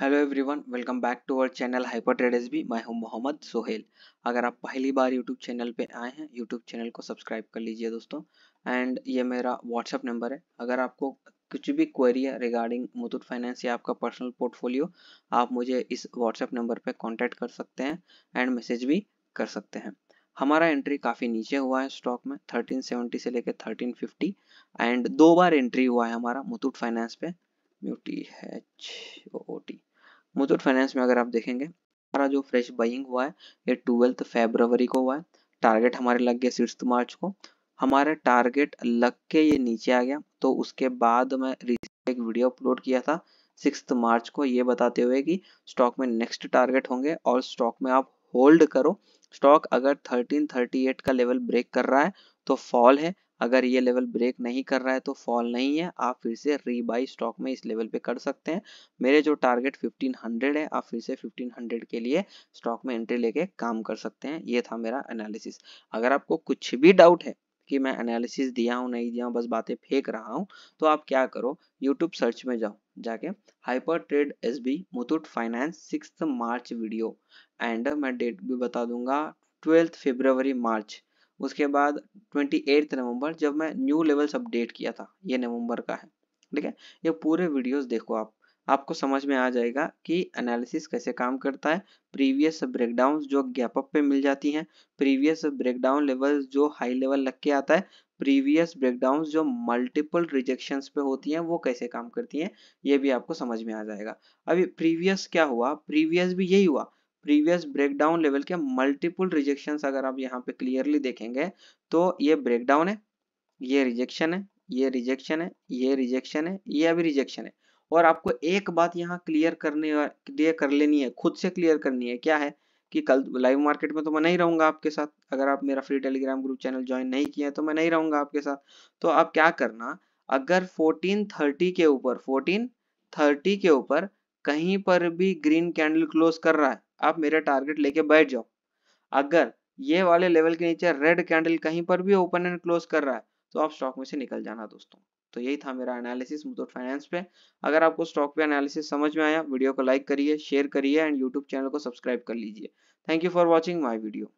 hello everyone welcome back to our channel hyper trade S B मैं हूं मोहम्मद सोहेल अगर आप पहली बार यूट्यूब चैनल पे आए हैं यूट्यूब चैनल को सब्सक्राइब कर लीजिए दोस्तों एंड ये मेरा व्हाट्सअप नंबर है अगर आपको कुछ भी क्वेरी है रिगार्डिंग मुथुट फाइनेंस या आपका पर्सनल पोर्टफोलियो आप मुझे इस व्हाट्सएप नंबर पर कॉन्टैक्ट कर सकते हैं एंड मैसेज भी कर सकते हैं हमारा एंट्री काफ़ी नीचे हुआ है स्टॉक में 1370 से लेकर 1350 एंड दो बार एंट्री हुआ है हमारा मुथुट फाइनेंस पे म्यूटी है मुथूट फाइनेंस में अगर आप देखेंगे हमारा जो फ्रेश बाइंग हुआ है ये ट्वेल्थ फेब्रवरी को हुआ है टारगेट हमारे लग गए सिक्स मार्च को हमारे टारगेट लग के ये नीचे आ गया तो उसके बाद मैं एक वीडियो अपलोड किया था सिक्स मार्च को ये बताते हुए कि स्टॉक में नेक्स्ट टारगेट होंगे और स्टॉक में आप होल्ड करो स्टॉक अगर थर्टीन थर्टी एट का लेवल ब्रेक कर रहा है तो फॉल है अगर ये लेवल ब्रेक नहीं कर रहा है तो फॉल नहीं है आप फिर से रीबाई स्टॉक में इस लेवल पे कर सकते हैं मेरे जो टारगेट 1500 है आप फिर से 1500 के लिए स्टॉक में एंट्री लेके काम कर सकते हैं ये था मेरा एनालिसिस अगर आपको कुछ भी डाउट है कि मैं एनालिसिस दिया हूँ नहीं दिया हूँ बस बातें फेंक रहा हूँ तो आप क्या करो यूट्यूब सर्च में जाओ जाके hyper trade S B Muthoot Finance six March video and मैं डेट भी बता दूंगा ट्वेल्थ फेब्रवरी मार्च उसके बाद ट्वेंटी एट्थ नवम्बर जब मैं न्यू लेवल्स अपडेट किया था ये नवंबर का है ठीक है ये पूरे वीडियोस देखो आप आपको समझ में आ जाएगा कि एनालिसिस कैसे काम करता है प्रीवियस ब्रेकडाउन जो गैप अप पे मिल जाती हैं प्रीवियस ब्रेकडाउन लेवल जो हाई लेवल लग के आता है प्रीवियस ब्रेकडाउन जो मल्टीपल रिजेक्शन पे होती हैं वो कैसे काम करती हैं ये भी आपको समझ में आ जाएगा अभी प्रीवियस क्या हुआ प्रीवियस भी यही हुआ प्रीवियस ब्रेकडाउन लेवल के मल्टीपुल रिजेक्शन अगर आप यहाँ पे क्लियरली देखेंगे तो ये ब्रेकडाउन है ये रिजेक्शन है ये रिजेक्शन है ये रिजेक्शन है ये अभी रिजेक्शन है और आपको एक बात यहाँ क्लियर करने क्लियर कर लेनी है खुद से क्लियर करनी है क्या है कि कल लाइव मार्केट में तो मैं नहीं रहूंगा आपके साथ अगर आप मेरा free Telegram group channel join नहीं किया तो मैं नहीं रहूंगा आपके साथ तो आप क्या करना अगर 1430 के ऊपर 1430 के ऊपर कहीं पर भी ग्रीन कैंडल क्लोज कर रहा है आप मेरा टारगेट लेके बैठ जाओ अगर ये वाले लेवल के नीचे रेड कैंडल कहीं पर भी ओपन एंड क्लोज कर रहा है तो आप स्टॉक में से निकल जाना दोस्तों तो यही था मेरा एनालिसिस मुथूट फाइनेंस पे अगर आपको स्टॉक पे एनालिसिस समझ में आया वीडियो को लाइक करिए शेयर करिए एंड यूट्यूब चैनल को सब्सक्राइब कर लीजिए thank you for watching my video